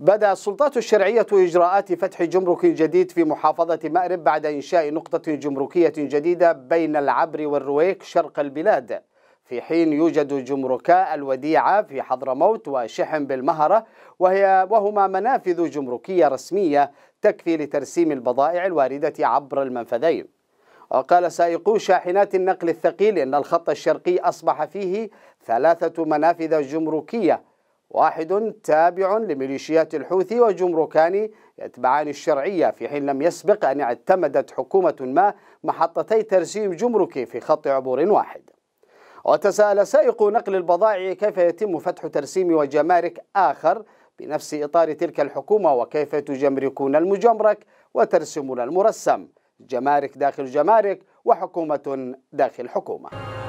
بدأ السلطات الشرعية إجراءات فتح جمرك جديد في محافظة مأرب بعد إنشاء نقطة جمركية جديدة بين العبر والرويك شرق البلاد في حين يوجد جمركا الوديعة في حضرموت وشحم بالمهرة وهي وهما منافذ جمركية رسمية تكفي لترسيم البضائع الواردة عبر المنفذين وقال سائقو شاحنات النقل الثقيل إن الخط الشرقي أصبح فيه ثلاثة منافذ جمركية واحد تابع لميليشيات الحوثي وجمركان يتبعان الشرعية في حين لم يسبق أن اعتمدت حكومة ما محطتي ترسيم جمركي في خط عبور واحد وتساءل سائق نقل البضائع كيف يتم فتح ترسيم وجمارك آخر بنفس إطار تلك الحكومة وكيف تجمركون المجمرك وترسمون المرسم جمارك داخل جمارك وحكومة داخل حكومة